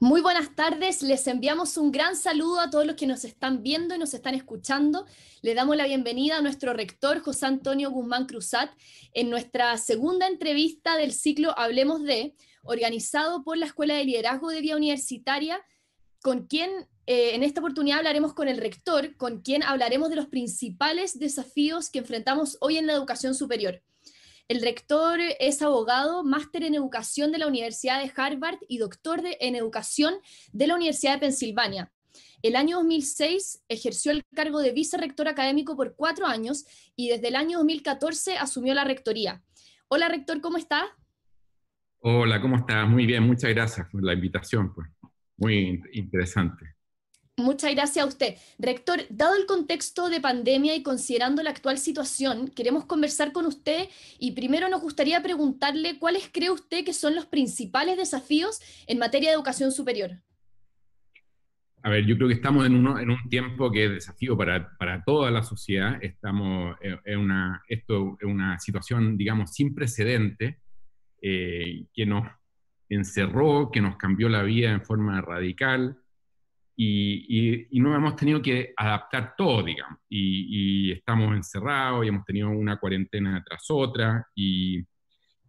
Muy buenas tardes, les enviamos un gran saludo a todos los que nos están viendo y nos están escuchando. Le damos la bienvenida a nuestro rector José Antonio Guzmán Cruzat en nuestra segunda entrevista del ciclo Hablemos de, organizado por la Escuela de Liderazgo de Vía Universitaria, con quien eh, en esta oportunidad hablaremos con el rector, con quien hablaremos de los principales desafíos que enfrentamos hoy en la educación superior. El rector es abogado, máster en educación de la Universidad de Harvard y doctor en educación de la Universidad de Pensilvania. El año 2006 ejerció el cargo de vicerrector académico por cuatro años y desde el año 2014 asumió la rectoría. Hola, rector, ¿cómo está? Hola, ¿cómo estás? Muy bien, muchas gracias por la invitación. Pues. Muy interesante. Muchas gracias a usted. Rector, dado el contexto de pandemia y considerando la actual situación, queremos conversar con usted y primero nos gustaría preguntarle cuáles cree usted que son los principales desafíos en materia de educación superior. A ver, yo creo que estamos en, uno, en un tiempo que es desafío para, para toda la sociedad. Estamos en eh, una, esto, es una situación, digamos, sin precedente eh, que nos encerró, que nos cambió la vida en forma radical y, no hemos tenido que adaptar todo, digamos, y, estamos encerrados y hemos tenido una cuarentena tras otra y,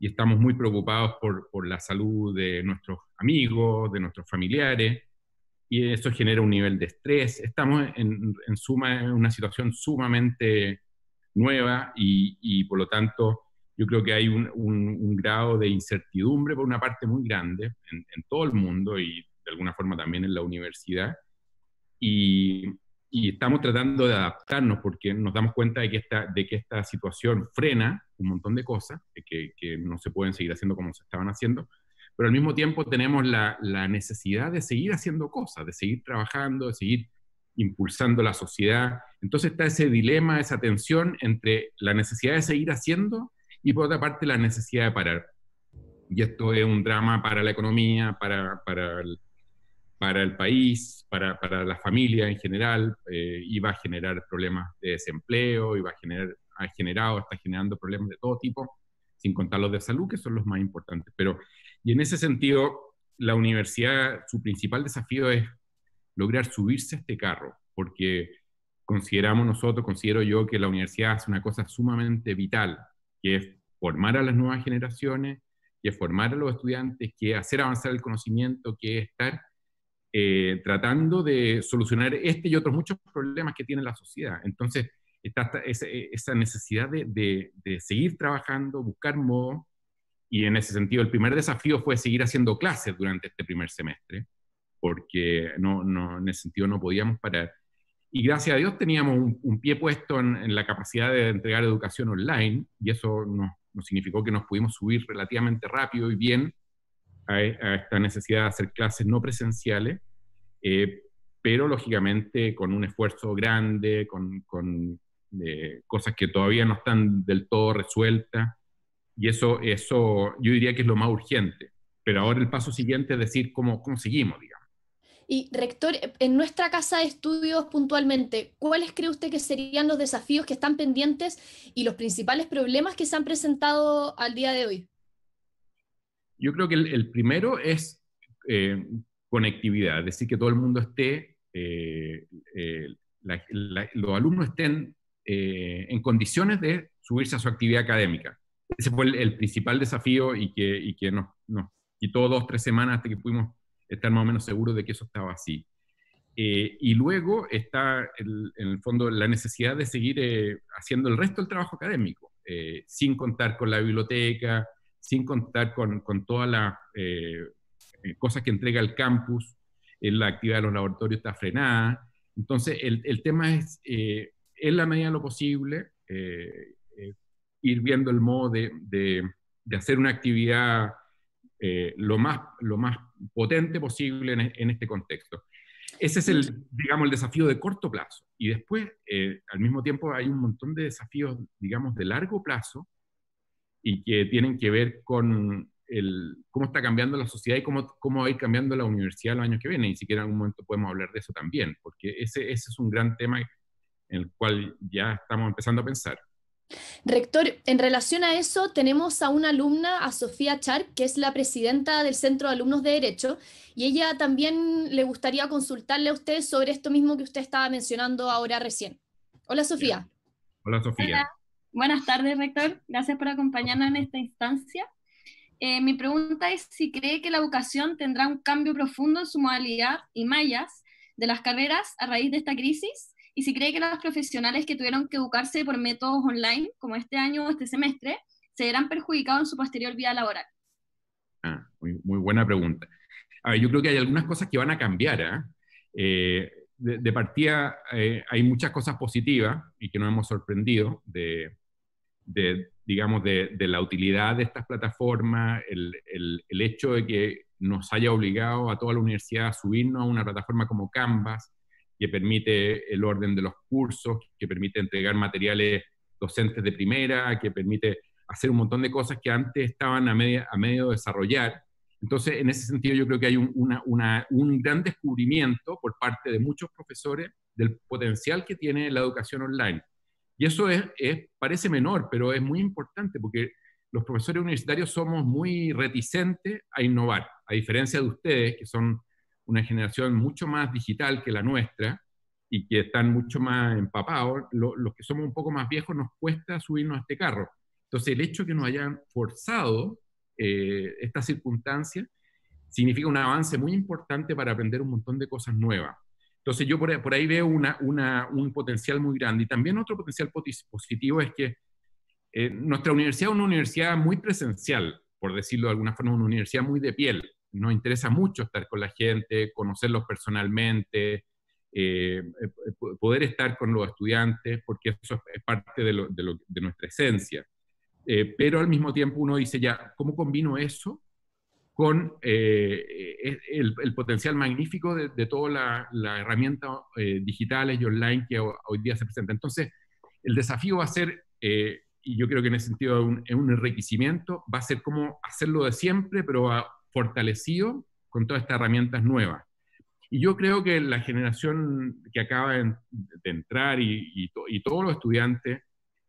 estamos muy preocupados por, la salud de nuestros amigos, de nuestros familiares y eso genera un nivel de estrés. Estamos en, suma una situación sumamente nueva y, por lo tanto yo creo que hay un, grado de incertidumbre por una parte muy grande en, en todo el mundo y alguna forma también en la universidad. Y, estamos tratando de adaptarnos porque nos damos cuenta de que esta, de que esta situación frena un montón de cosas que, que no se pueden seguir haciendo como se estaban haciendo, pero al mismo tiempo tenemos la, necesidad de seguir haciendo cosas, de seguir trabajando, de seguir impulsando la sociedad. Entonces está ese dilema, esa tensión entre la necesidad de seguir haciendo y por otra parte la necesidad de parar. Y esto es un drama para la economía, para, para el para el país, para, para la familia en general, eh, iba a generar problemas de desempleo, iba a generar, ha generado, está generando problemas de todo tipo, sin contar los de salud, que son los más importantes. Pero, y en ese sentido, la universidad, su principal desafío es lograr subirse a este carro, porque consideramos nosotros, considero yo, que la universidad hace una cosa sumamente vital, que es formar a las nuevas generaciones, que es formar a los estudiantes, que es hacer avanzar el conocimiento, que es estar eh, tratando de solucionar este y otros muchos problemas que tiene la sociedad. Entonces, está e, esa necesidad de, seguir trabajando, buscar modos, y en ese sentido el primer desafío fue seguir haciendo clases durante este primer semestre, porque no, en ese sentido no podíamos parar. Y gracias a Dios teníamos un, pie puesto en, la capacidad de entregar educación online, y eso nos, nos significó que nos pudimos subir relativamente rápido y bien a, esta necesidad de hacer clases no presenciales, eh, pero lógicamente con un esfuerzo grande, con, eh, cosas que todavía no están del todo resueltas. Y eso, eso yo diría que es lo más urgente. Pero ahora el paso siguiente es decir cómo, cómo seguimos, digamos. Y rector, en nuestra casa de estudios puntualmente, ¿cuáles cree usted que serían los desafíos que están pendientes y los principales problemas que se han presentado al día de hoy? Yo creo que el, primero es eh, conectividad, es decir, que todo el mundo esté, eh, eh, los alumnos estén en condiciones de subirse a su actividad académica. Ese fue el, principal desafío y que, y que nos, quitó dos, tres semanas hasta que pudimos estar más o menos seguros de que eso estaba así. y luego está, en el fondo, la necesidad de seguir haciendo el resto del trabajo académico, sin contar con la biblioteca, sin contar con, con todas las eh, eh, cosas que entrega el campus, eh, la actividad de los laboratorios está frenada. Entonces, el, tema es, en la medida de lo posible, ir viendo el modo de, hacer una actividad lo, más, lo más potente posible en, este contexto. Ese es el, digamos, el desafío de corto plazo. Y después, al mismo tiempo, hay un montón de desafíos, digamos, de largo plazo, y que tienen que ver con el, cómo está cambiando la sociedad y cómo, cómo va a ir cambiando la universidad los años que vienen. Y si en algún momento podemos hablar de eso también, porque ese, ese es un gran tema en el cual ya estamos empezando a pensar. Rector, en relación a eso, tenemos a una alumna, a Sofía Char, que es la presidenta del Centro de Alumnos de Derecho, y ella también le gustaría consultarle a usted sobre esto mismo que usted estaba mencionando ahora recién. Hola, Sofía. Hola, Sofía. Buenas tardes, rector. Gracias por acompañarnos en esta instancia. Eh, mi pregunta es si cree que la educación tendrá un cambio profundo en su modalidad y mallas de las carreras a raíz de esta crisis y si cree que los profesionales que tuvieron que educarse por métodos online, como este año o este semestre, se verán perjudicados en su posterior vida laboral. Ah, muy, buena pregunta. A ver, yo creo que hay algunas cosas que van a cambiar. ¿ah? Eh, de, partida, eh, hay muchas cosas positivas y que nos hemos sorprendido de, de digamos, de, la utilidad de estas plataformas, el, hecho de que nos haya obligado a toda la universidad a subirnos a una plataforma como Canvas, que permite el orden de los cursos, que permite entregar materiales docentes de primera, que permite hacer un montón de cosas que antes estaban a, media, a medio de desarrollar. Entonces, en ese sentido, yo creo que hay un gran descubrimiento por parte de muchos profesores del potencial que tiene la educación online y eso es, parece menor, pero es muy importante porque los profesores universitarios somos muy reticentes a innovar, a diferencia de ustedes, que son una generación mucho más digital que la nuestra y que están mucho más empapados, los que somos un poco más viejos nos cuesta subirnos a este carro. Entonces, el hecho de que nos hayan forzado eh, esta circunstancia significa un avance muy importante para aprender un montón de cosas nuevas. Entonces yo por, ahí veo un potencial muy grande. Y también otro potencial positivo es que eh, nuestra universidad es una universidad muy presencial, por decirlo de alguna forma, una universidad muy de piel. Nos interesa mucho estar con la gente, conocerlos personalmente, eh, eh, poder estar con los estudiantes, porque eso es parte de, nuestra esencia. pero al mismo tiempo uno dice ya, ¿cómo combino eso con eh, eh, el, potencial magnífico de, de toda la, herramienta eh, digitales y online que hoy día se presenta. Entonces, el desafío va a ser, eh, y yo creo que en ese sentido es un, enriquecimiento, va a ser como hacerlo de siempre, pero fortalecido con todas estas herramientas nuevas. Y yo creo que la generación que acaba de, entrar y, y, todos los estudiantes,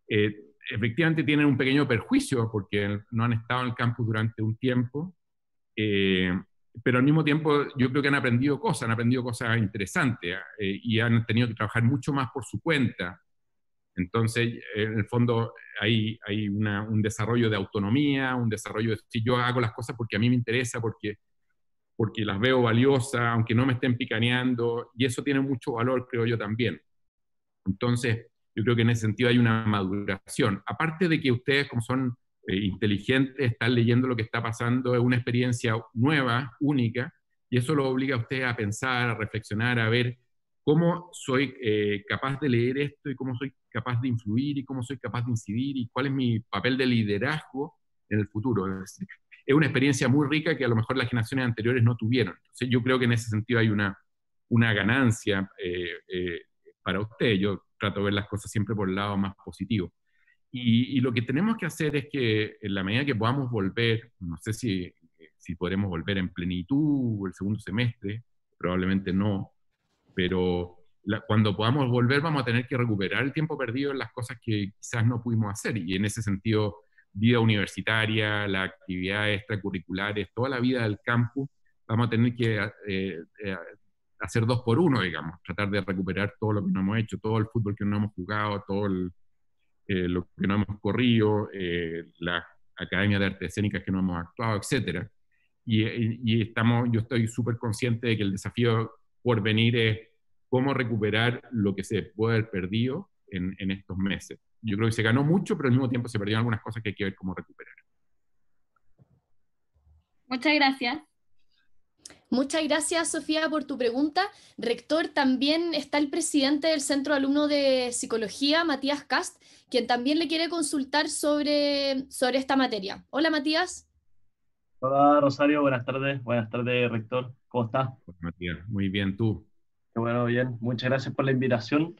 efectivamente tienen un pequeño perjuicio porque no han estado en el campus durante un tiempo, eh, pero al mismo tiempo yo creo que han aprendido cosas, han aprendido cosas interesantes eh, y han tenido que trabajar mucho más por su cuenta. Entonces, en el fondo hay, hay un desarrollo de autonomía, un desarrollo de si yo hago las cosas porque a mí me interesa, porque, porque las veo valiosas, aunque no me estén picaneando, y eso tiene mucho valor, creo yo también. Entonces, yo creo que en ese sentido hay una maduración. Aparte de que ustedes, como son eh, inteligente estar leyendo lo que está pasando, es una experiencia nueva, única, y eso lo obliga a usted a pensar, a reflexionar, a ver cómo soy eh, capaz de leer esto y cómo soy capaz de influir y cómo soy capaz de incidir y cuál es mi papel de liderazgo en el futuro. Es, una experiencia muy rica que a lo mejor las generaciones anteriores no tuvieron. yo creo que en ese sentido hay una, una ganancia eh, para usted. Yo trato de ver las cosas siempre por el lado más positivo. Y, lo que tenemos que hacer es que en la medida que podamos volver, no sé si, eh, si podremos volver en plenitud el segundo semestre, probablemente no, pero cuando podamos volver vamos a tener que recuperar el tiempo perdido en las cosas que quizás no pudimos hacer. Y en ese sentido, vida universitaria, la actividad extracurriculares, toda la vida del campus, vamos a tener que eh, eh, hacer dos por uno, digamos, tratar de recuperar todo lo que no hemos hecho, todo el fútbol que no hemos jugado, todo el eh, lo que no hemos corrido, eh, las academias de artes escénicas que no hemos actuado, etc. Y, estamos, yo estoy súper consciente de que el desafío por venir es cómo recuperar lo que se puede haber perdido en, en estos meses. Yo creo que se ganó mucho, pero al mismo tiempo se perdieron algunas cosas que hay que ver cómo recuperar. Muchas gracias. Muchas gracias, Sofía, por tu pregunta. Rector, también está el presidente del Centro de Alumnos de Psicología, Matías Cast, quien también le quiere consultar sobre, sobre esta materia. Hola, Matías. Hola, Rosario, buenas tardes. Buenas tardes, Rector. ¿Cómo estás? muy bien, ¿tú? Qué bueno, bien. Muchas gracias por la invitación.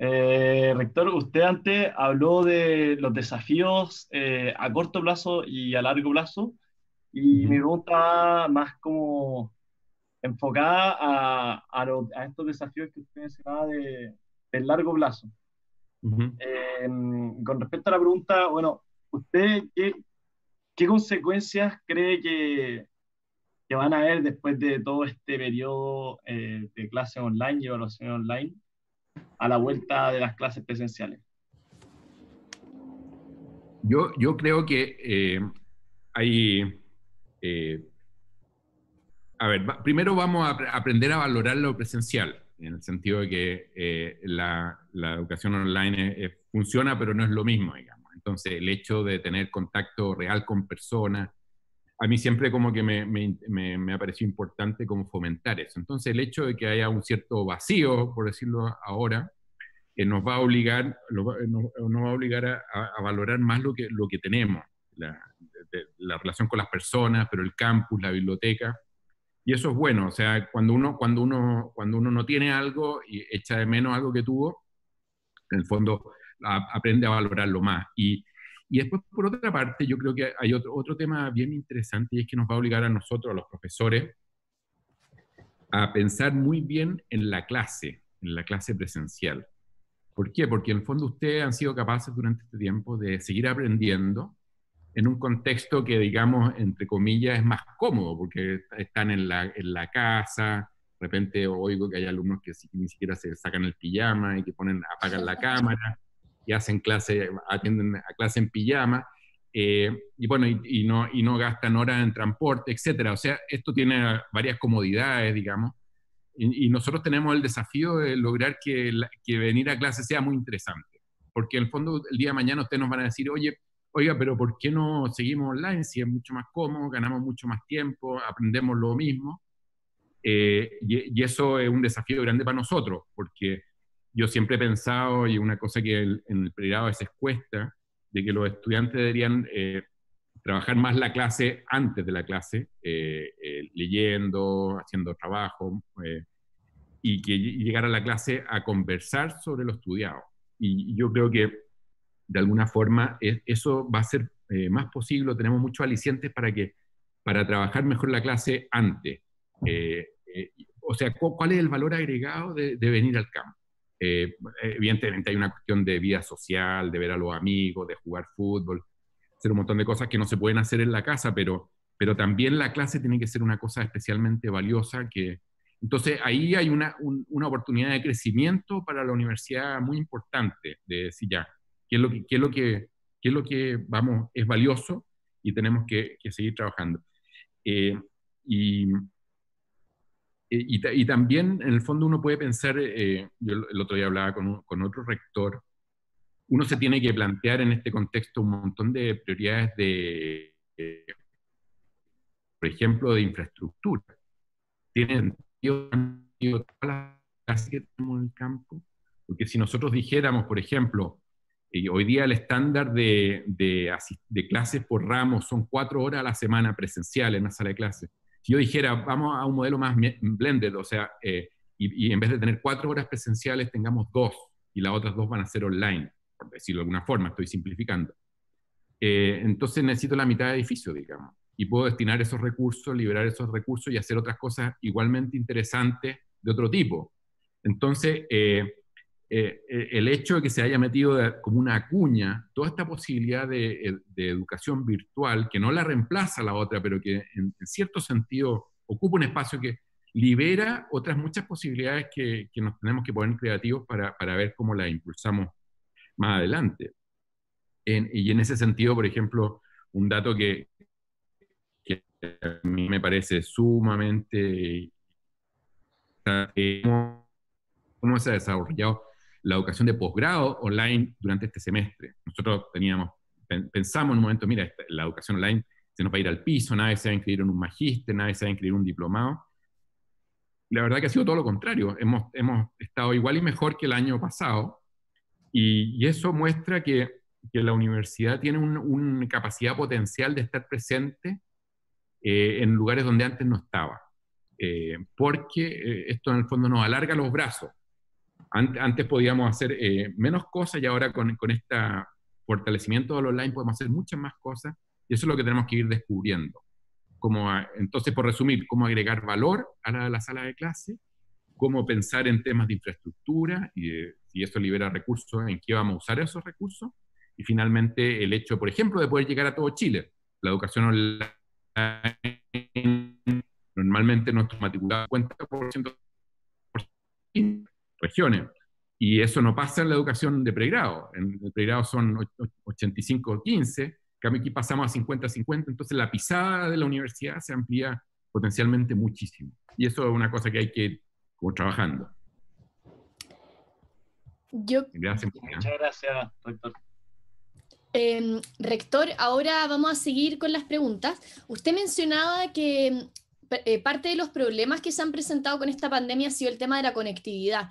Eh, rector, usted antes habló de los desafíos eh, a corto plazo y a largo plazo. Y mi pregunta más como enfocada a, estos desafíos que usted mencionaba de, largo plazo. Em, con respecto a la pregunta, bueno, ¿usted qué, qué consecuencias cree que, que, van a haber después de todo este periodo eh, de clases online y evaluación online a la vuelta de las clases presenciales? Yo, yo creo que eh, hay eh, a ver, primero vamos a aprender a valorar lo presencial, en el sentido de que eh, la, educación online funciona, pero no es lo mismo, digamos. Entonces, el hecho de tener contacto real con personas, a mí siempre como que me, ha parecido importante como fomentar eso. Entonces, el hecho de que haya un cierto vacío, por decirlo ahora, eh, nos va a obligar, nos, va a, obligar a, valorar más lo que, lo que tenemos, la, la relación con las personas, pero el campus, la biblioteca y eso es bueno, o sea, cuando uno, cuando uno, cuando uno no tiene algo y echa de menos algo que tuvo, en el fondo aprende a valorarlo más. Y, y después, por otra parte, yo creo que hay otro, otro tema bien interesante y es que nos va a obligar a nosotros, a los profesores, a pensar muy bien en la clase, en la clase presencial. ¿Por qué? Porque en el fondo ustedes han sido capaces durante este tiempo de seguir aprendiendo en un contexto que, digamos, entre comillas, es más cómodo, porque están en la, en la casa, de repente oigo que hay alumnos que ni siquiera se sacan el pijama y que ponen, apagan la cámara y hacen clase, atienden a clase en pijama, eh, y bueno, y, no, y no gastan horas en transporte, etcétera. O sea, esto tiene varias comodidades, digamos, y, nosotros tenemos el desafío de lograr que, que venir a clase sea muy interesante, porque en el fondo el día de mañana ustedes nos van a decir, oye, oiga, pero ¿por qué no seguimos online si es mucho más cómodo, ganamos mucho más tiempo, aprendemos lo mismo? Eh, y, eso es un desafío grande para nosotros, porque yo siempre he pensado, y una cosa que en el pregrado a veces cuesta, de que los estudiantes deberían eh, trabajar más la clase antes de la clase, eh, leyendo, haciendo trabajo, y que llegar a la clase a conversar sobre lo estudiado. Y yo creo que de alguna forma e-, eso va a ser eh, más posible, tenemos muchos alicientes para, que, para trabajar mejor la clase antes. Eh, eh, o sea, ¿cuál es el valor agregado de, venir al campo? evidentemente hay una cuestión de vida social, de ver a los amigos, de jugar fútbol, hacer un montón de cosas que no se pueden hacer en la casa, pero, pero también la clase tiene que ser una cosa especialmente valiosa que... Entonces ahí hay una, una oportunidad de crecimiento para la universidad muy importante, de decir ya, qué es lo que, qué es lo que, qué es lo que vamos, es valioso y tenemos que, seguir trabajando. Eh, y, eh, y, también, en el fondo, uno puede pensar, eh, yo el otro día hablaba con, con, otro rector, uno se tiene que plantear en este contexto un montón de prioridades de, por ejemplo, de infraestructura. Tienen sentido que tenemos en el campo, porque si nosotros dijéramos, por ejemplo, eh, hoy día el estándar de, de, clases por ramos son cuatro horas a la semana presencial en la sala de clases. Si yo dijera, vamos a un modelo más blended, o sea, eh, y, en vez de tener cuatro horas presenciales, tengamos dos, y las otras dos van a ser online, por decirlo de alguna forma, estoy simplificando. Eh, entonces necesito la mitad de edificio, digamos, y puedo destinar esos recursos, liberar esos recursos y hacer otras cosas igualmente interesantes de otro tipo. Entonces, eh, eh, el hecho de que se haya metido como una cuña toda esta posibilidad eh, de, educación virtual, que no la reemplaza la otra, pero que en, cierto sentido ocupa un espacio que libera otras muchas posibilidades que, nos tenemos que poner creativos para, ver cómo la impulsamos más adelante. y en ese sentido, por ejemplo, un dato que, que a mí me parece sumamente cómo se ha desarrollado la educación de posgrado online durante este semestre. Nosotros teníamos, pensamos en un momento, mira, la educación online se nos va a ir al piso, nadie se va a inscribir en un magíster, nadie se va a inscribir en un diplomado. La verdad que ha sido todo lo contrario. Hemos, hemos estado igual y mejor que el año pasado y, eso muestra que, la universidad tiene una capacidad potencial de estar presente eh, en lugares donde antes no estaba. Eh, porque eh, esto en el fondo nos alarga los brazos. Antes podíamos hacer eh, menos cosas y ahora con, con este fortalecimiento del online podemos hacer muchas más cosas y eso es lo que tenemos que ir descubriendo. Como entonces, por resumir, cómo agregar valor a la, sala de clase, cómo pensar en temas de infraestructura y si eso libera recursos, en qué vamos a usar esos recursos. Y finalmente, el hecho, por ejemplo, de poder llegar a todo Chile. La educación online, normalmente nuestros matriculados cuenta por ciento regiones. Y eso no pasa en la educación de pregrado. En el pregrado son 85-15, cambio aquí pasamos a 50-50, entonces la pisada de la universidad se amplía potencialmente muchísimo. Y eso es una cosa que hay que ir trabajando. Yo, muchas gracias, doctor. Em, rector, ahora vamos a seguir con las preguntas. Usted mencionaba que eh, parte de los problemas que se han presentado con esta pandemia ha sido el tema de la conectividad.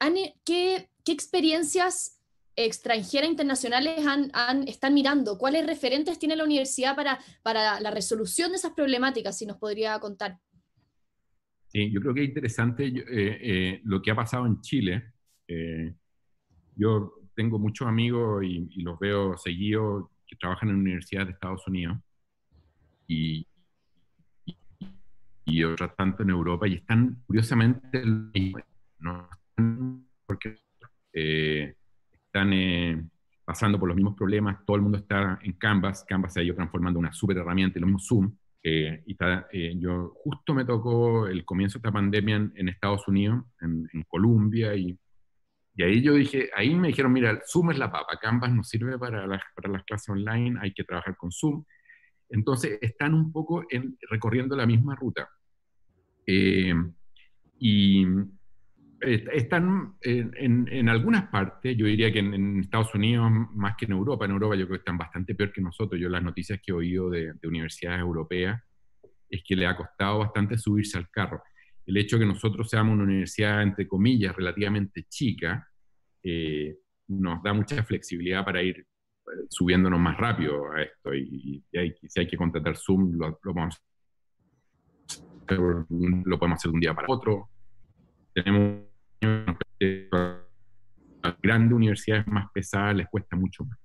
Eh, ¿Qué, experiencias extranjeras internacionales han, están mirando? ¿Cuáles referentes tiene la universidad para, para la resolución de esas problemáticas? Si nos podría contar. Sí, yo creo que es interesante eh, lo que ha pasado en Chile. yo tengo muchos amigos y, y los veo seguidos que trabajan en universidades de Estados Unidos y y otras tanto en Europa, y están curiosamente, no porque eh, están eh, pasando por los mismos problemas, todo el mundo está en Canvas, Canvas se ha ido transformando en una súper herramienta, y lo mismo Zoom, eh, y está, yo justo me tocó el comienzo de esta pandemia en, Estados Unidos, en, Colombia, y, y, ahí yo dije, ahí me dijeron, mira, Zoom es la papa, Canvas no sirve para las, para las clases online, hay que trabajar con Zoom, entonces están un poco en, recorriendo la misma ruta. Eh, y eh, están eh, en, algunas partes, yo diría que en, Estados Unidos más que en Europa, en Europa yo creo que están bastante peor que nosotros. Yo las noticias que he oído de, universidades europeas es que le ha costado bastante subirse al carro. El hecho de que nosotros seamos una universidad, entre comillas, relativamente chica, nos da mucha flexibilidad para ir subiéndonos más rápido a esto y, si hay que contratar Zoom, lo, lo, podemos, lo podemos hacer de un día para otro. Tenemos grandes universidades más pesadas, les cuesta mucho más.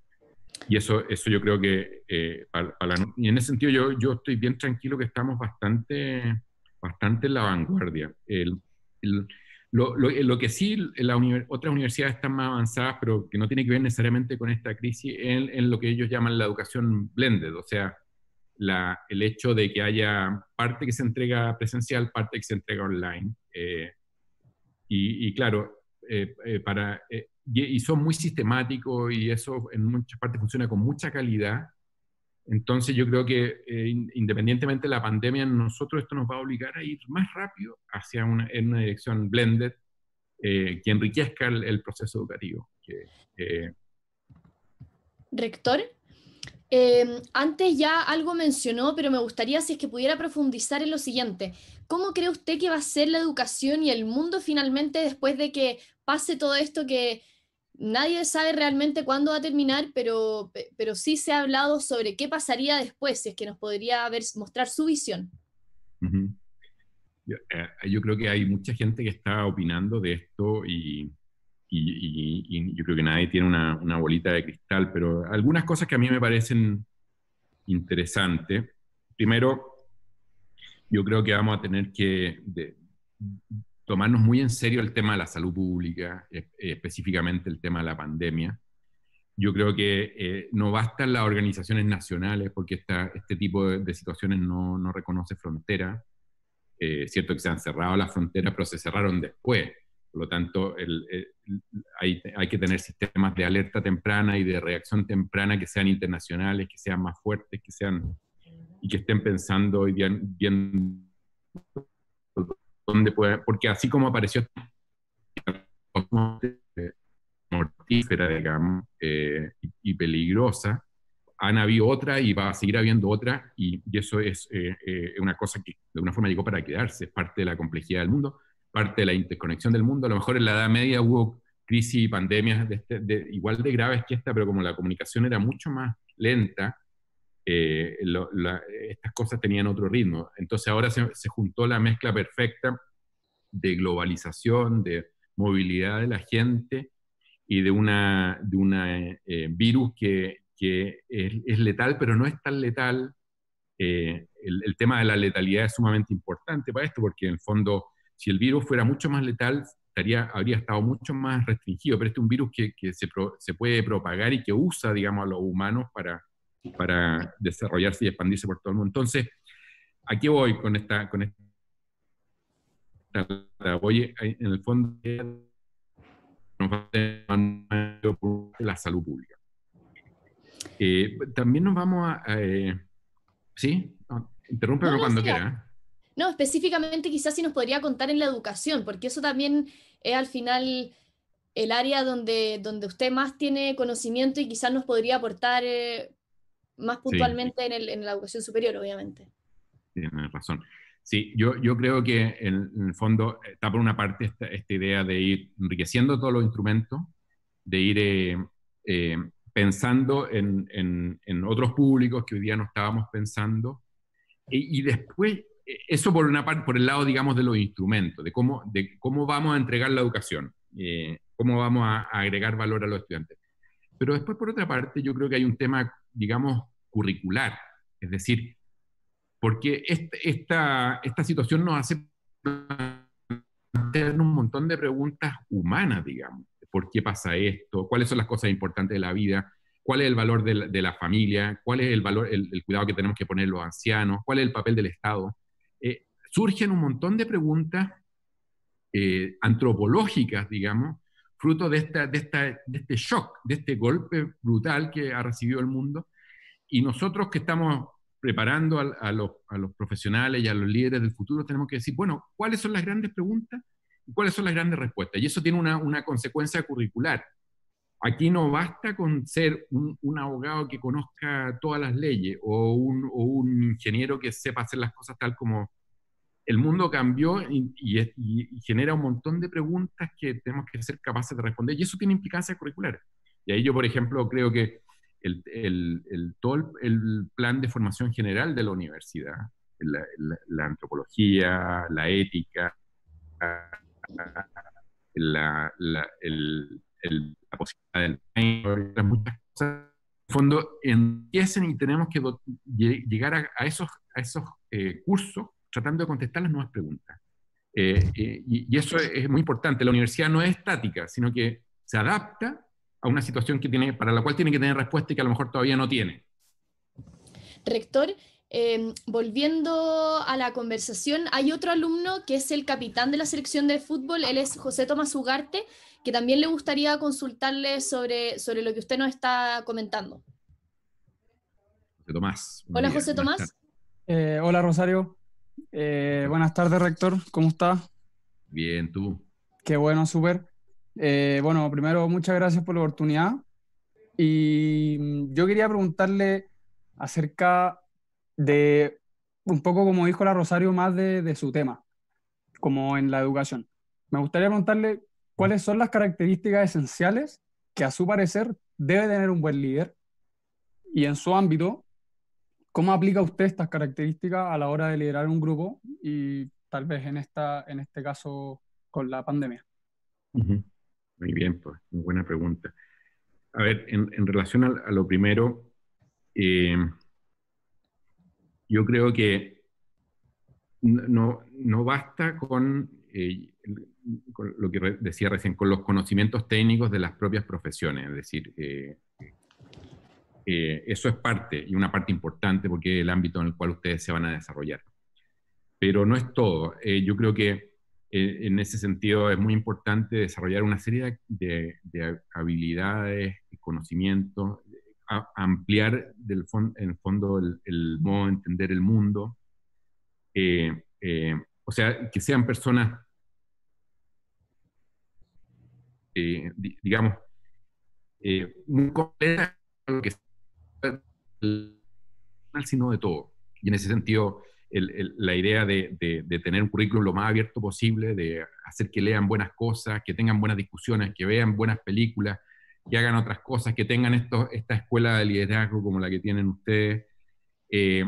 Y eso, eso yo creo que, eh, y en ese sentido yo, yo estoy bien tranquilo que estamos bastante, bastante en la vanguardia. El, el, eh, lo, que sí, otras universidades están más avanzadas, pero que no tiene que ver necesariamente con esta crisis, en, lo que ellos llaman la educación blended, o sea, el hecho de que haya parte que se entrega presencial, parte que se entrega online. Eh, y, claro, eh, para, y, son muy sistemáticos y eso en muchas partes funciona con mucha calidad entonces yo creo que eh, independientemente de la pandemia, nosotros esto nos va a obligar a ir más rápido hacia una, en una dirección blended eh, que enriquezca el, proceso educativo. Eh, Rector, em, antes ya algo mencionó, pero me gustaría si es que pudiera profundizar en lo siguiente. ¿Cómo cree usted que va a ser la educación y el mundo finalmente después de que pase todo esto que nadie sabe realmente cuándo va a terminar, pero, pero sí se ha hablado sobre qué pasaría después, si es que nos podría haber mostrar su visión. Eh, yo, creo que hay mucha gente que está opinando de esto y, yo creo que nadie tiene una, bolita de cristal, pero algunas cosas que a mí me parecen interesantes. Primero, yo creo que vamos a tener que tomarnos muy en serio el tema de la salud pública, e, e, específicamente el tema de la pandemia. Yo creo que eh, no bastan las organizaciones nacionales porque este tipo de, situaciones no, no, reconoce frontera. Eh, es cierto que se han cerrado las fronteras, pero se cerraron después. Por lo tanto, hay, que tener sistemas de alerta temprana y de reacción temprana que sean internacionales, que sean más fuertes, que sean y que estén pensando y bien donde porque así como apareció mortífera, eh, y, peligrosa, han habido otra y va a seguir habiendo otra, y, eso es eh, eh, una cosa que de alguna forma llegó para quedarse, es parte de la complejidad del mundo, parte de la interconexión del mundo. A lo mejor en la Edad Media hubo crisis y pandemias de este, de, igual de graves que esta, pero como la comunicación era mucho más lenta, eh, estas cosas tenían otro ritmo. Entonces ahora se, juntó la mezcla perfecta de globalización, de movilidad de la gente y de un de una, eh, virus que, es, letal, pero no es tan letal. Eh, el, tema de la letalidad es sumamente importante para esto, porque en el fondo, si el virus fuera mucho más letal, estaría, habría estado mucho más restringido, pero este es un virus que, se, se puede propagar y que usa, digamos, a los humanos para, para desarrollarse y expandirse por todo el mundo. Entonces, aquí voy con esta... Con voy en el fondo la salud pública. Eh, también nos vamos a... Eh, ¿Sí? interrumpe cuando quiera. ¿eh? No, específicamente quizás si nos podría contar en la educación, porque eso también es al final el área donde, donde usted más tiene conocimiento y quizás nos podría aportar más puntualmente en, el, en, la educación superior, obviamente. Tienes razón. Sí, yo, yo creo que en, el fondo eh, está por una parte esta, idea de ir enriqueciendo todos los instrumentos, de ir eh, eh, pensando en, en, otros públicos que hoy día no estábamos pensando, e, y, después e, eso por una parte, por el lado, digamos, de los instrumentos, de cómo, de cómo vamos a entregar la educación, cómo vamos a, a, agregar valor a los estudiantes. Pero después, por otra parte, yo creo que hay un tema digamos, curricular. Es decir, porque esta, situación nos hace plantear un montón de preguntas humanas, digamos. ¿Por qué pasa esto? ¿Cuáles son las cosas importantes de la vida? ¿Cuál es el valor de la, familia? ¿Cuál es el valor, el, cuidado que tenemos que poner los ancianos? ¿Cuál es el papel del Estado? Eh, surgen un montón de preguntas eh, antropológicas, digamos, fruto de, este shock, de este golpe brutal que ha recibido el mundo. Y nosotros que estamos preparando a, los, profesionales y a los líderes del futuro, tenemos que decir, bueno, ¿cuáles son las grandes preguntas y cuáles son las grandes respuestas? Y eso tiene una, consecuencia curricular. Aquí no basta con ser un, abogado que conozca todas las leyes o un ingeniero que sepa hacer las cosas tal como el mundo cambió y, genera un montón de preguntas que tenemos que ser capaces de responder y eso tiene implicancias curriculares. Y ahí yo, por ejemplo, creo que el, el, todo el, plan de formación general de la universidad, la, antropología, la ética, la, el, el, posibilidad del muchas cosas, en fondo empiecen y tenemos que llegar a, esos, a esos eh, cursos tratando de contestar las nuevas preguntas. Eh, eh, y, eso es, muy importante. La universidad no es estática, sino que se adapta a una situación que tiene, para la cual tiene que tener respuesta y que a lo mejor todavía no tiene. Rector, em, volviendo a la conversación, hay otro alumno que es el capitán de la selección de fútbol, él es José Tomás Ugarte, que también le gustaría consultarle sobre, sobre lo que usted nos está comentando. José Tomás. Hola, José Tomás. Eh, hola, Rosario. Eh, buenas tardes, rector. ¿Cómo estás? Bien, tú. Qué bueno, súper. Eh, bueno, primero, muchas gracias por la oportunidad. Y mm, yo quería preguntarle acerca de, un poco como dijo la Rosario, más de, de su tema, como en la educación. Me gustaría preguntarle cuáles son las características esenciales que a su parecer debe tener un buen líder y en su ámbito, ¿Cómo aplica usted estas características a la hora de liderar un grupo y tal vez en, esta, en este caso con la pandemia? Muy bien, pues, buena pregunta. A ver, en, relación a, lo primero, eh, yo creo que no, no basta con, eh, lo que decía recién, con los conocimientos técnicos de las propias profesiones, es decir, eh, eh, eso es parte y una parte importante porque es el ámbito en el cual ustedes se van a desarrollar. Pero no es todo. Eh, yo creo que eh, en ese sentido es muy importante desarrollar una serie de, habilidades habilidades, conocimientos, ampliar del en el fondo el, modo de entender el mundo. o sea, que sean personas, digamos, muy complejas sino de todo. Y en ese sentido, la idea de, tener un currículum lo más abierto posible, de hacer que lean buenas cosas, que tengan buenas discusiones, que vean buenas películas, que hagan otras cosas, que tengan esta escuela de liderazgo como la que tienen ustedes, eh,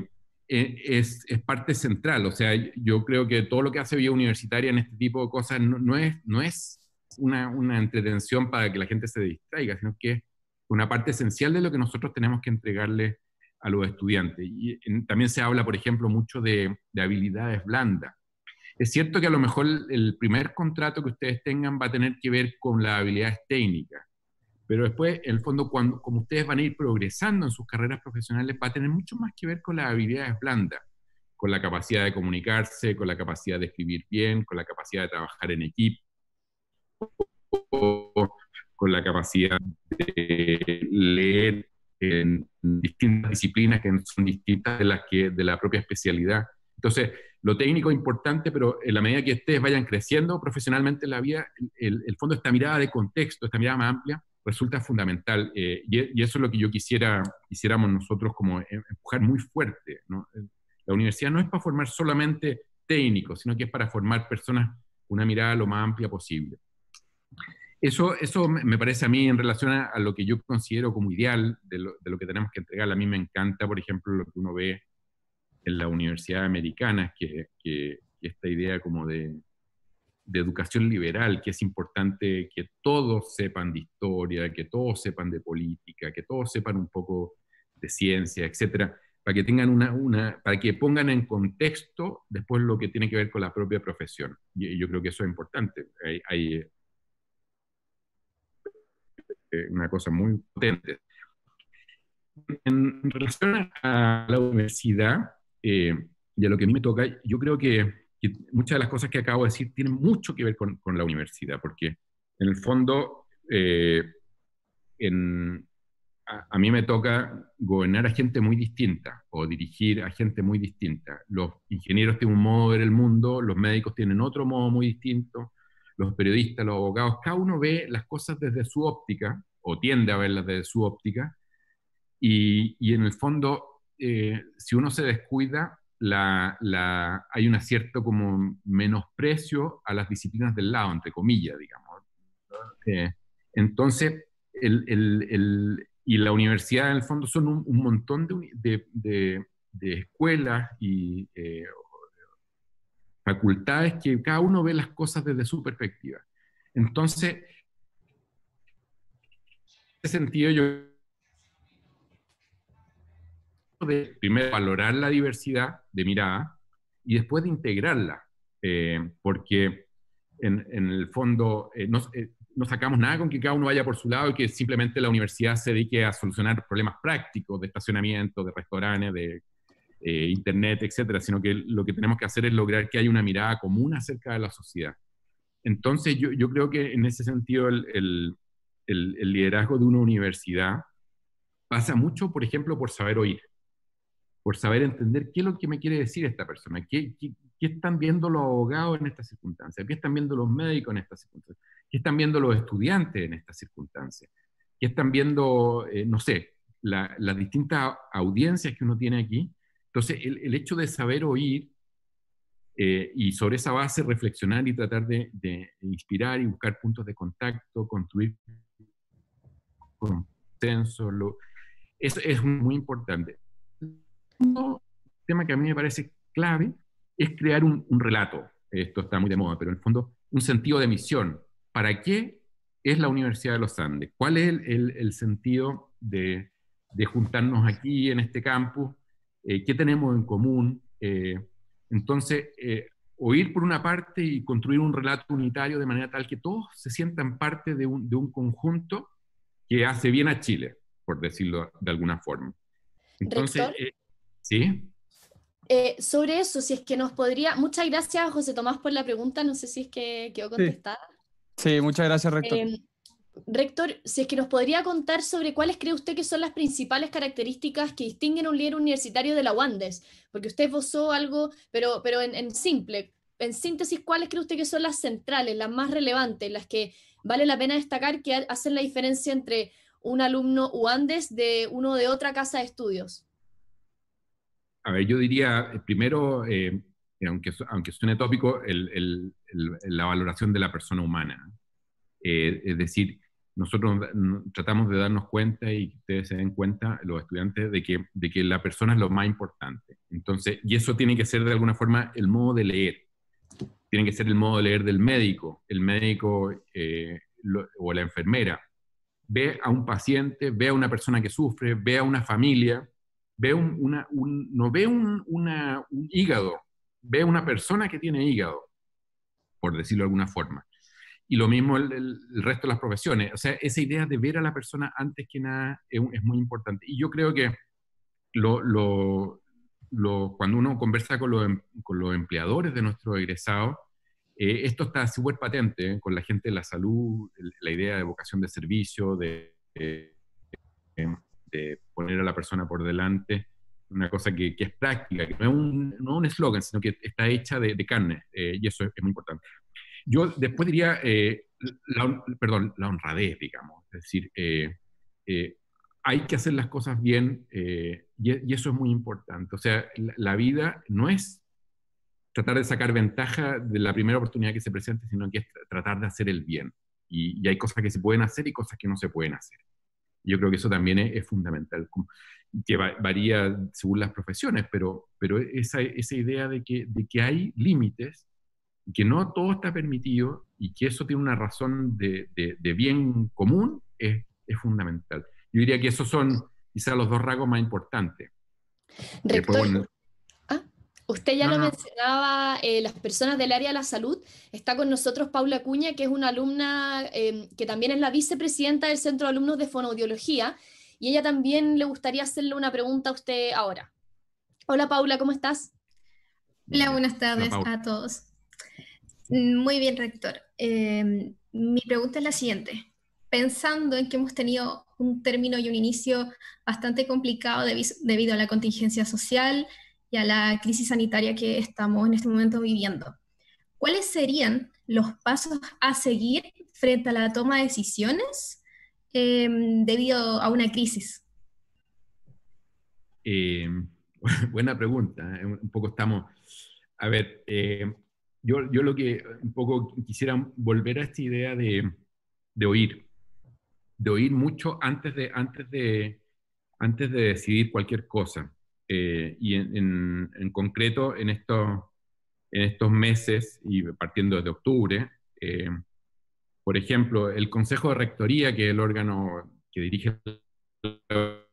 e, es, parte central. O sea, yo creo que todo lo que hace Vía Universitaria en este tipo de cosas no, es, una, una entretención para que la gente se distraiga, sino que es una parte esencial de lo que nosotros tenemos que entregarle a los estudiantes. Y también se habla, por ejemplo, mucho de, habilidades blandas. Es cierto que a lo mejor el primer contrato que ustedes tengan va a tener que ver con las habilidades técnicas, pero después, en el fondo, cuando, como ustedes van a ir progresando en sus carreras profesionales, va a tener mucho más que ver con las habilidades blandas, con la capacidad de comunicarse, con la capacidad de escribir bien, con la capacidad de trabajar en equipo, con la capacidad de leer en distintas disciplinas que son distintas de las que de la propia especialidad. Entonces, lo técnico es importante, pero en la medida que ustedes vayan creciendo profesionalmente en la vida, el, el fondo, esta mirada de contexto, esta mirada más amplia, resulta fundamental. Eh, y, eso es lo que yo quisiera, quisiéramos nosotros como em, empujar muy fuerte. La universidad no es para formar solamente técnicos, sino que es para formar personas con una mirada lo más amplia posible. Eso, eso me parece a mí en relación a, lo que yo considero como ideal de lo, que tenemos que entregar. A mí me encanta, por ejemplo, lo que uno ve en la universidad americana, que, esta idea como de, educación liberal, que es importante que todos sepan de historia, que todos sepan de política, que todos sepan un poco de ciencia, etcétera, para que tengan una, una, para que pongan en contexto después lo que tiene que ver con la propia profesión. Y yo creo que eso es importante. Hay, hay eh, una cosa muy potente. En relación a la universidad eh, y a lo que a mí me toca, yo creo que, muchas de las cosas que acabo de decir tienen mucho que ver con, la universidad, porque en el fondo, eh, a, mí me toca gobernar a gente muy distinta o dirigir a gente muy distinta. Los ingenieros tienen un modo de ver el mundo, los médicos tienen otro modo muy distinto, los periodistas, los abogados, cada uno ve las cosas desde su óptica, o tiende a verlas desde su óptica, y, y en el fondo, eh, si uno se descuida, la, hay un cierto como menosprecio a las disciplinas del lado, entre comillas, digamos. Eh, entonces, el, el, el, y la universidad en el fondo son un, montón de, escuelas y eh, facultades que cada uno ve las cosas desde su perspectiva. Entonces, en ese sentido yo primero valorar la diversidad de mirada y después de integrarla, eh, porque en, el fondo eh, eh, no, sacamos nada con que cada uno vaya por su lado y que simplemente la universidad se dedique a solucionar problemas prácticos de estacionamiento, de restaurantes, de eh, internet, etcétera, sino que lo que tenemos que hacer es lograr que haya una mirada común acerca de la sociedad. Entonces, yo, creo que en ese sentido el, liderazgo de una universidad pasa mucho, por ejemplo, por saber oír, por saber entender qué es lo que me quiere decir esta persona, qué, están viendo los abogados en estas circunstancia qué están viendo los médicos en esta circunstancia qué están viendo los estudiantes en esta circunstancia qué están viendo, eh, no sé, las distintas audiencias que uno tiene aquí entonces, el, hecho de saber oír eh, y sobre esa base reflexionar y tratar de, inspirar y buscar puntos de contacto, construir consenso, eso es muy importante. Un tema que a mí me parece clave es crear un, relato. Esto está muy de moda, pero en el fondo, un sentido de misión. ¿Para qué es la Universidad de los Andes? ¿Cuál es el, sentido de, de juntarnos aquí en este campus? Eh, qué tenemos en común. Eh, entonces, eh, oír por una parte y construir un relato unitario de manera tal que todos se sientan parte de un, conjunto que hace bien a Chile, por decirlo de alguna forma. Entonces, sí. sobre eso, si es que nos podría. Muchas gracias, José Tomás, por la pregunta. No sé si es que quedó contestada. Sí, muchas gracias, rector. Rector, si es que nos podría contar sobre cuáles cree usted que son las principales características que distinguen a un líder universitario de la UANDES, porque usted esbozó algo, pero, pero en, simple, en síntesis, ¿cuáles cree usted que son las centrales, las más relevantes, las que vale la pena destacar que hacen la diferencia entre un alumno UANDES de uno de otra casa de estudios? A ver, yo diría, primero, eh, aunque, aunque suene tópico, la valoración de la persona humana. Eh, es decir, nosotros mm, tratamos de darnos cuenta y ustedes se den cuenta, los estudiantes, de que, de que la persona es lo más importante. Entonces, y eso tiene que ser de alguna forma el modo de leer. Tiene que ser el modo de leer del médico, el médico eh, o la enfermera. Ve a un paciente, ve a una persona que sufre, ve a una familia, ve un, una, no ve un, hígado, ve a una persona que tiene hígado, por decirlo de alguna forma. Y lo mismo el, resto de las profesiones. O sea, esa idea de ver a la persona antes que nada es, muy importante. Y yo creo que lo, cuando uno conversa em, con los, empleadores de nuestros egresados, eh, esto está súper patente ¿eh? con la gente de la salud, la idea de vocación de servicio, de, de, poner a la persona por delante, una cosa que, es práctica, que no es un eslogan, sino que está hecha de, carne, eh, y eso es muy importante. Yo después diría, eh, la, perdón, la honradez, digamos. Es decir, eh, eh, hay que hacer las cosas bien y, eso es muy importante. O sea, la, vida no es tratar de sacar ventaja de la primera oportunidad que se presente, sino que es tratar de hacer el bien. Y, hay cosas que se pueden hacer y cosas que no se pueden hacer. Yo creo que eso también es, fundamental, que varía según las profesiones, pero, pero esa, esa idea de que, de que hay límites que no todo está permitido y que eso tiene una razón de, bien común es, fundamental. Yo diría que esos son quizás los dos rasgos más importantes. Eh, pues ¿Ah? usted ya lo mencionaba, eh, las personas del área de la salud. Está con nosotros Paula Cuña, que es una alumna eh, que también es la vicepresidenta del Centro de Alumnos de Fonoaudiología, y ella también le gustaría hacerle una pregunta a usted ahora. Hola Paula, ¿cómo estás? Hola, buenas tardes a todos. Muy bien, rector. Em, mi pregunta es la siguiente. Pensando en que hemos tenido un término y un inicio bastante complicado debido a la contingencia social y a la crisis sanitaria que estamos en este momento viviendo, ¿cuáles serían los pasos a seguir frente a la toma de decisiones em, debido a una crisis? Em, buena pregunta. Eh, un poco estamos... A ver, yo, lo que un poco quisiera volver a esta idea de, de oír, de oír mucho antes de, antes de, antes de decidir cualquier cosa. Eh, y en, en, concreto, en estos, en estos meses, y partiendo desde octubre, eh, por ejemplo, el Consejo de Rectoría, que es el órgano que dirige la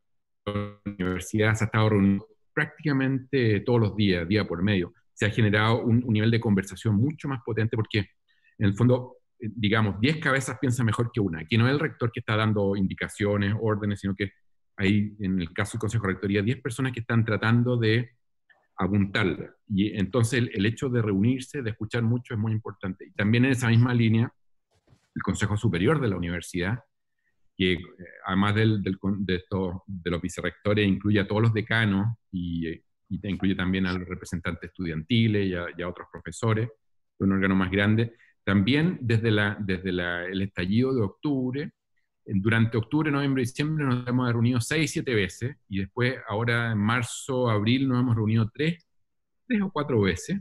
universidad, se ha estado prácticamente todos los días, día por medio se ha generado un, nivel de conversación mucho más potente porque en el fondo, eh, digamos, 10 cabezas piensan mejor que una. Aquí no es el rector que está dando indicaciones, órdenes, sino que hay, en el caso del Consejo de Rectoría, 10 personas que están tratando de apuntar Y entonces el, hecho de reunirse, de escuchar mucho es muy importante. Y también en esa misma línea, el Consejo Superior de la Universidad, que eh, además del, de, de los vicerrectores incluye a todos los decanos y eh, y te incluye también a los representantes estudiantiles y a, otros profesores, un órgano más grande. También desde, la, desde el estallido de octubre, durante octubre, noviembre y diciembre nos hemos reunido seis, siete veces y después ahora en marzo, abril nos hemos reunido tres, tres o cuatro veces.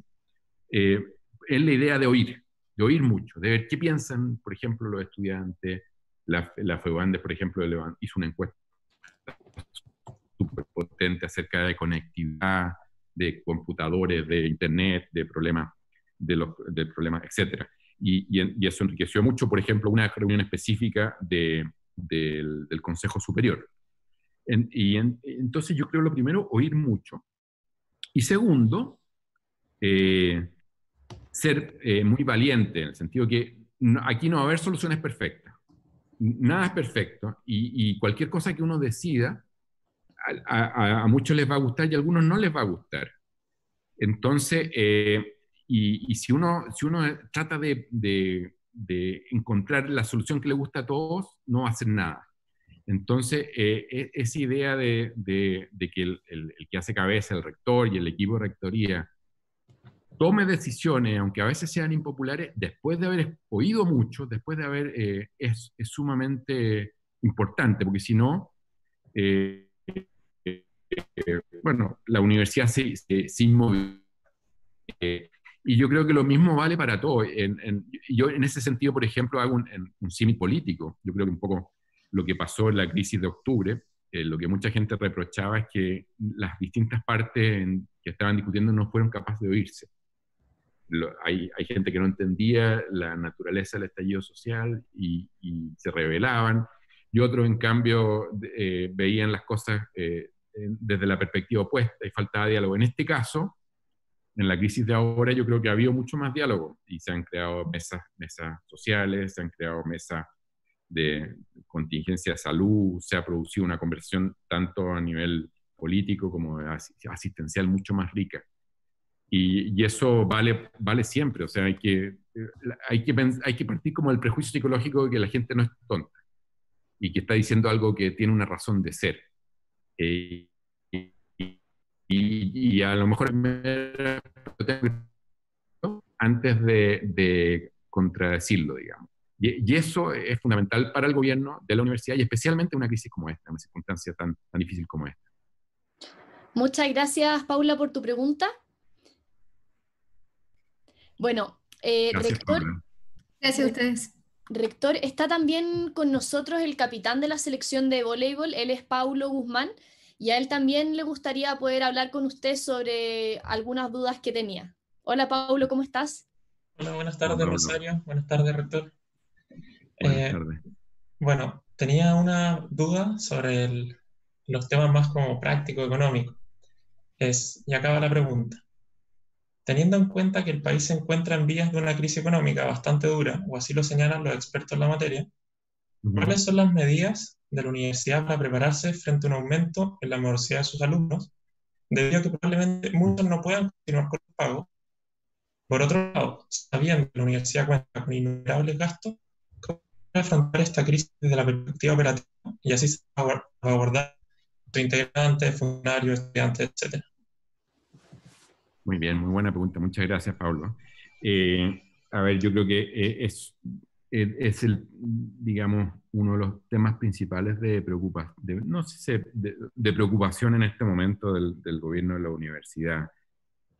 Eh, es la idea de oír, de oír mucho, de ver qué piensan, por ejemplo, los estudiantes. La, la e, por ejemplo, hizo una encuesta súper potente acerca de conectividad, de computadores, de internet, de problemas, de los, de problemas etc. Y, eso enriqueció mucho, por ejemplo, una reunión específica de, del, Consejo Superior. y entonces yo creo lo primero, oír mucho. Y segundo, eh, ser eh, muy valiente, en el sentido que aquí no va a haber soluciones perfectas. Nada es perfecto y, y, cualquier cosa que uno decida a, muchos les va a gustar y a algunos no les va a gustar. Entonces, eh, y, si, uno, si uno trata de, encontrar la solución que le gusta a todos, no va a hacer nada. Entonces, eh, e, esa idea de, que el, que hace cabeza, el rector y el equipo de rectoría, tome decisiones, aunque a veces sean impopulares, después de haber oído mucho, después de haber, eh, es, sumamente importante, porque si no, eh, bueno, la universidad se, se, eh, y yo creo que lo mismo vale para todo. En, yo en ese sentido, por ejemplo, hago un, un político. Yo creo que un poco lo que pasó en la crisis de octubre, eh, lo que mucha gente reprochaba es que las distintas partes que estaban discutiendo no fueron capaces de oírse. hay, hay, gente que no entendía la naturaleza del estallido social y, se rebelaban, y otros, en cambio, veían las cosas eh, desde la perspectiva opuesta y de diálogo. En este caso, en la crisis de ahora, yo creo que ha habido mucho más diálogo y se han creado mesas, mesas sociales, se han creado mesas de contingencia de salud, se ha producido una conversación tanto a nivel político como asistencial mucho más rica. Y, eso vale, siempre, o sea, hay que, hay, que hay que partir como el prejuicio psicológico de que la gente no es tonta y que está diciendo algo que tiene una razón de ser. Eh, y, a lo mejor antes de, contradecirlo, digamos. Y, eso es fundamental para el gobierno de la universidad y especialmente en una crisis como esta, en una circunstancia tan, difícil como esta. Muchas gracias, Paula, por tu pregunta. Bueno, eh, Gracias a ustedes rector, está también con nosotros el capitán de la selección de voleibol, él es Paulo Guzmán, y a él también le gustaría poder hablar con usted sobre algunas dudas que tenía. Hola Paulo, ¿cómo estás? Hola, buenas tardes Rosario, buenas tardes rector. Eh, bueno, tenía una duda sobre los temas más como práctico, económico. y acaba la pregunta. Teniendo en cuenta que el país se encuentra en vías de una crisis económica bastante dura, o así lo señalan los expertos en la materia, ¿cuáles son las medidas de la universidad para prepararse frente a un aumento en la morosidad de sus alumnos, debido a que probablemente muchos no puedan continuar con el pago? Por otro lado, sabiendo que la universidad cuenta con innumerables gastos, ¿cómo afrontar esta crisis desde la perspectiva operativa y así se a abordar su integrante, funcionarios, estudiantes, etcétera? Muy bien, muy buena pregunta. Muchas gracias, Pablo. Eh, a ver, yo creo que eh, es, es el, digamos, uno de los temas principales de, no preocupación en este momento del, gobierno de la universidad.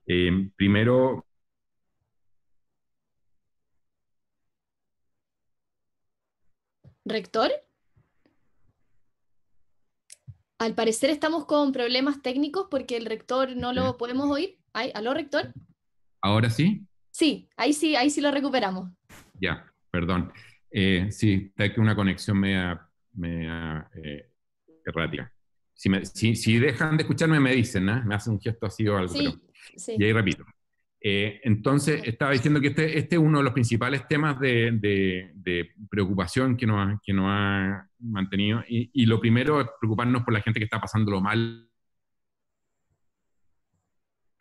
Eh, primero, ¿Rector? Al parecer estamos con problemas técnicos porque el rector no lo podemos oír. Ay, ¿Aló, rector? ¿Ahora sí? Sí, ahí sí, ahí sí lo recuperamos. Ya, perdón. Eh, sí, está aquí una conexión media, eh, errática. Si, me, si, si, dejan de escucharme, me dicen, ¿eh? Me hacen un gesto así o algo. Sí, sí. Y ahí repito. entonces, estaba diciendo que este, este, es uno de los principales temas de, de, de preocupación que nos ha, que nos ha mantenido. Y, y, lo primero es preocuparnos por la gente que está pasando lo mal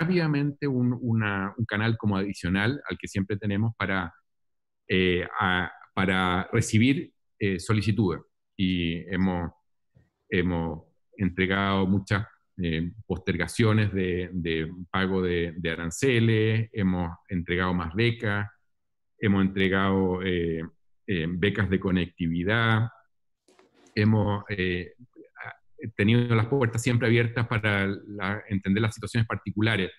obviamente un, canal como adicional al que siempre tenemos para, eh, para recibir eh, solicitudes. Y hemos, hemos entregado muchas eh, postergaciones de, pago de, de, aranceles, hemos entregado más becas, hemos entregado becas de conectividad, hemos tenido las puertas siempre abiertas para entender las situaciones particulares.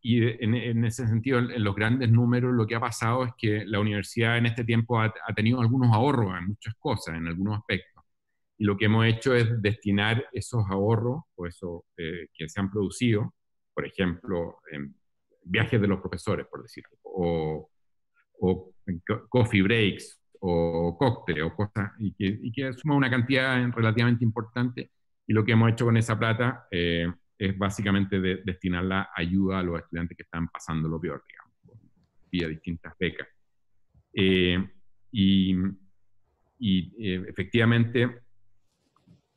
Y en, ese sentido, en los grandes números, lo que ha pasado es que la universidad en este tiempo ha, tenido algunos ahorros en muchas cosas, en algunos aspectos. Y lo que hemos hecho es destinar esos ahorros o eso eh, que se han producido, por ejemplo, en viajes de los profesores, por decirlo, o, o coffee breaks, o cócteles, o cosas, y que, y que suma una cantidad relativamente importante y lo que hemos hecho con esa plata eh, es básicamente de, destinarla a ayuda a los estudiantes que están pasando lo peor, digamos, vía distintas becas. Eh, y, eh, efectivamente,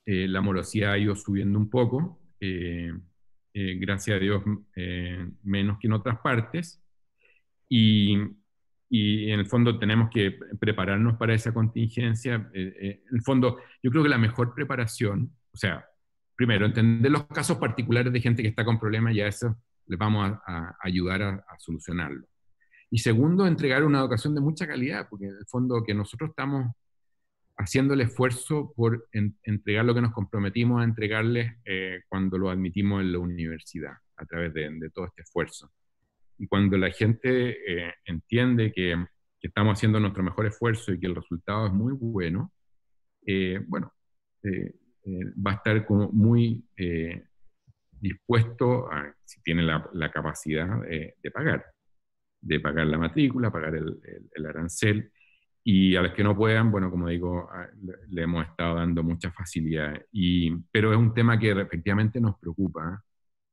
la morosidad ha ido subiendo un poco, gracias a Dios, menos que en otras partes. Y, y en el fondo tenemos que prepararnos para esa contingencia. en el fondo, yo creo que la mejor preparación o sea, primero, entender los casos particulares de gente que está con problemas y a eso les vamos a, ayudar a, solucionarlo. Y segundo, entregar una educación de mucha calidad, porque en el fondo que nosotros estamos haciendo el esfuerzo por entregar lo que nos comprometimos a entregarles eh, cuando lo admitimos en la universidad, a través de, todo este esfuerzo. Y cuando la gente eh, entiende que, estamos haciendo nuestro mejor esfuerzo y que el resultado es muy bueno, eh, bueno, eh, va a estar muy eh, dispuesto, si tiene la, capacidad eh, de pagar, de pagar la matrícula, pagar el, arancel, y a los que no puedan, bueno, como digo, le hemos estado dando mucha facilidad. pero es un tema que efectivamente nos preocupa,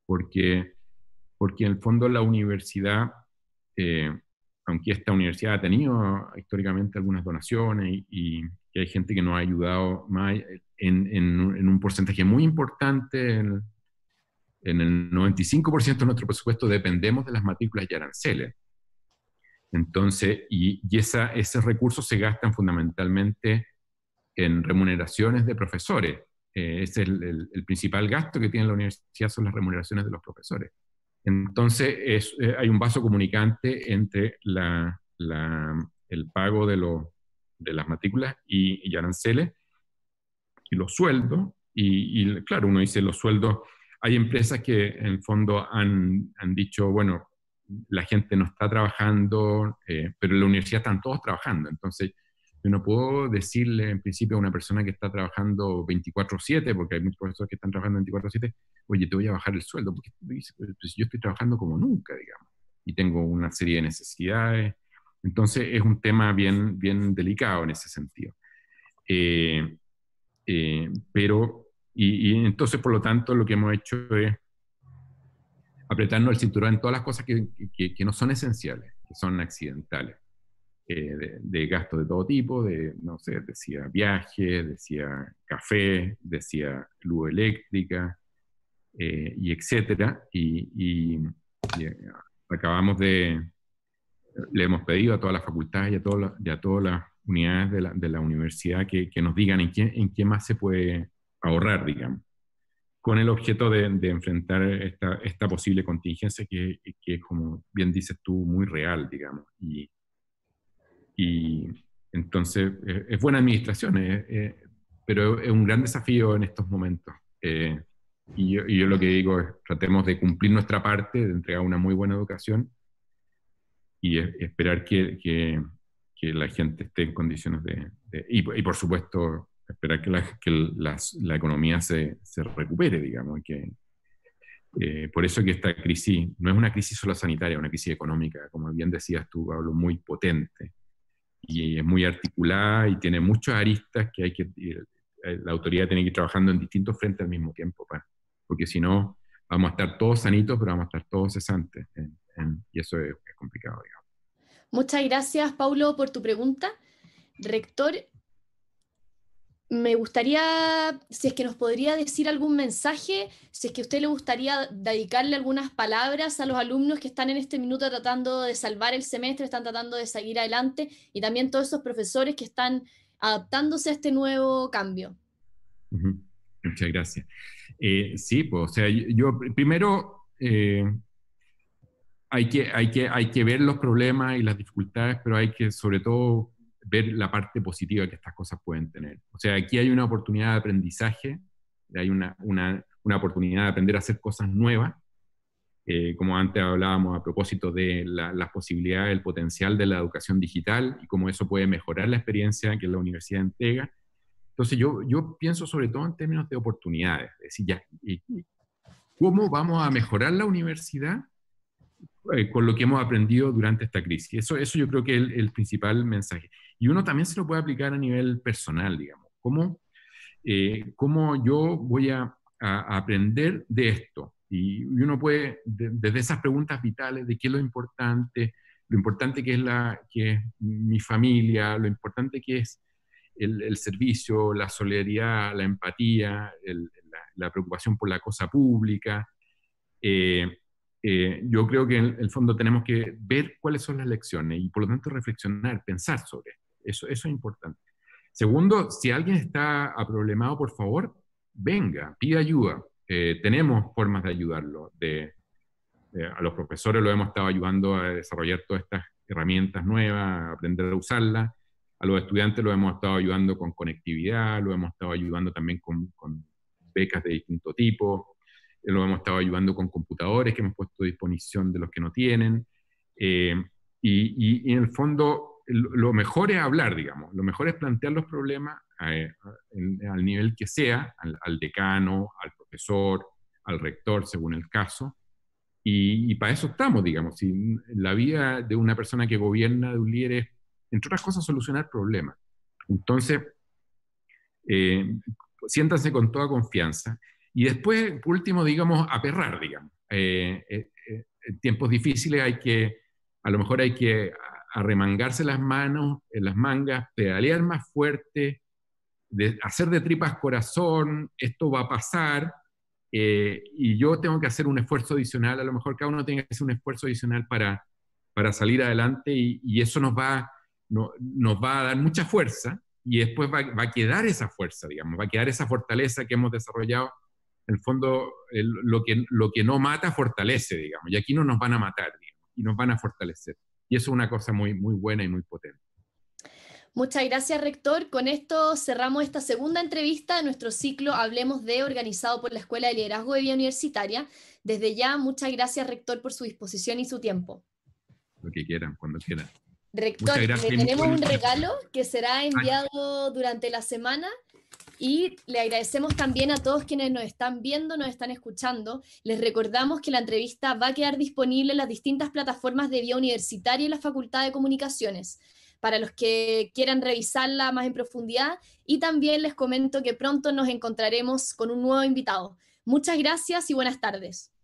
porque, porque en el fondo la universidad, aunque esta universidad ha tenido históricamente algunas donaciones y, hay gente que no ha ayudado más en, un porcentaje muy importante. En, en el 95% de nuestro presupuesto dependemos de las matrículas y aranceles. Entonces, y, y esa, esos recursos se gastan fundamentalmente en remuneraciones de profesores. Eh, ese es el, principal gasto que tiene la universidad, son las remuneraciones de los profesores. Entonces, es, eh, hay un vaso comunicante entre la, la, el pago de los de las matrículas y, aranceles y los sueldos. Y, claro, uno dice los sueldos. Hay empresas que en fondo han, han dicho, bueno, la gente no está trabajando, eh, pero en la universidad están todos trabajando. Entonces, yo no puedo decirle en principio a una persona que está trabajando 24/7, porque hay muchos profesores que están trabajando 24/7, oye, te voy a bajar el sueldo, porque pues, yo estoy trabajando como nunca, digamos, y tengo una serie de necesidades entonces es un tema bien, bien delicado en ese sentido. Eh, eh, pero, y, entonces por lo tanto lo que hemos hecho es apretarnos el cinturón en todas las cosas que, que, no son esenciales, que son accidentales. Eh, de, gastos de todo tipo, de, no sé, decía viajes, decía café, decía luz eléctrica, y etcétera. y, acabamos de, le hemos pedido a todas las facultades y a, todas las, a todas las unidades de la, de la universidad que, que, nos digan en qué, en qué más se puede ahorrar, digamos, con el objeto de, de enfrentar esta, esta, posible contingencia que, que, es, como bien dices tú, muy real, digamos. Y, y entonces, eh, es buena administración, eh, eh, pero es un gran desafío en estos momentos. y, yo, y yo lo que digo es, tratemos de cumplir nuestra parte, de entregar una muy buena educación y esperar que, que, la gente esté en condiciones de... y, por supuesto, esperar que la, que la, economía se, se, recupere, digamos. Que, eh, por eso que esta crisis no es una crisis solo sanitaria, es una crisis económica, como bien decías tú, hablo muy potente y es muy articulada y tiene muchas aristas que hay que la autoridad tiene que ir trabajando en distintos frentes al mismo tiempo, para, porque si no vamos a estar todos sanitos, pero vamos a estar todos cesantes. Eh y eso es, complicado, digamos. Muchas gracias, Paulo, por tu pregunta. Rector, me gustaría, si es que nos podría decir algún mensaje, si es que a usted le gustaría dedicarle algunas palabras a los alumnos que están en este minuto tratando de salvar el semestre, están tratando de seguir adelante, y también todos esos profesores que están adaptándose a este nuevo cambio. Muchas gracias. Eh, sí, pues, o sea, yo, primero eh, hay que, hay, que, hay que ver los problemas y las dificultades, pero hay que sobre todo ver la parte positiva que estas cosas pueden tener. O sea, aquí hay una oportunidad de aprendizaje, hay una, una, una oportunidad de aprender a hacer cosas nuevas, eh, como antes hablábamos a propósito de la, las posibilidades, el potencial de la educación digital y cómo eso puede mejorar la experiencia que la universidad entrega. Entonces yo, yo pienso sobre todo en términos de oportunidades, es decir, ¿cómo vamos a mejorar la universidad eh, con lo que hemos aprendido durante esta crisis. Eso, eso yo creo que es el, principal mensaje. Y uno también se lo puede aplicar a nivel personal, digamos. ¿Cómo, eh, yo voy a, aprender de esto? Y, uno puede, desde esas preguntas vitales de qué es lo importante, lo importante que es, la, que es mi familia, lo importante que es el, servicio, la solidaridad, la empatía, la, preocupación por la cosa pública. Eh, eh, yo creo que en el fondo tenemos que ver cuáles son las lecciones y por lo tanto reflexionar, pensar sobre eso. Eso, es importante. Segundo, si alguien está problemado por favor, venga, pida ayuda. Eh, tenemos formas de ayudarlo. De, eh, a los profesores lo hemos estado ayudando a desarrollar todas estas herramientas nuevas, a aprender a usarlas. A los estudiantes lo hemos estado ayudando con conectividad, lo hemos estado ayudando también con becas de distinto tipo lo hemos estado ayudando con computadores que hemos puesto a disposición de los que no tienen. Eh, y, en el fondo, lo mejor es hablar, digamos, lo mejor es plantear los problemas eh, al nivel que sea, al, decano, al profesor, al rector, según el caso. Y, para eso estamos, digamos. la vida de una persona que gobierna, de un líder, es, entre otras cosas, solucionar problemas. Entonces, eh, siéntanse con toda confianza. Y después, por último, digamos, aperrar, digamos. Eh, eh, eh, en tiempos difíciles hay que, a lo mejor hay que arremangarse las manos, en las mangas, pedalear más fuerte, hacer de tripas corazón, esto va a pasar, y yo tengo que hacer un esfuerzo adicional, a lo mejor cada uno tiene que hacer un esfuerzo adicional para, para salir adelante y, eso nos va, nos va a dar mucha fuerza y después va, va, a quedar esa fuerza, digamos, va a quedar esa fortaleza que hemos desarrollado en el fondo, lo, que, lo que no mata fortalece, digamos, y aquí no nos van a matar, y nos van a fortalecer. Y eso es una cosa muy, muy buena y muy potente. Muchas gracias, rector. Con esto cerramos esta segunda entrevista de nuestro ciclo Hablemos de, organizado por la Escuela de Liderazgo de Vía Universitaria. Desde ya, muchas gracias, rector, por su disposición y su tiempo. Lo que quieran, cuando quieran. Rector, le tenemos un regalo que será enviado durante la semana y le agradecemos también a todos quienes nos están viendo, nos están escuchando. Les recordamos que la entrevista va a quedar disponible en las distintas plataformas de vía universitaria y la Facultad de Comunicaciones para los que quieran revisarla más en profundidad. Y también les comento que pronto nos encontraremos con un nuevo invitado. Muchas gracias y buenas tardes.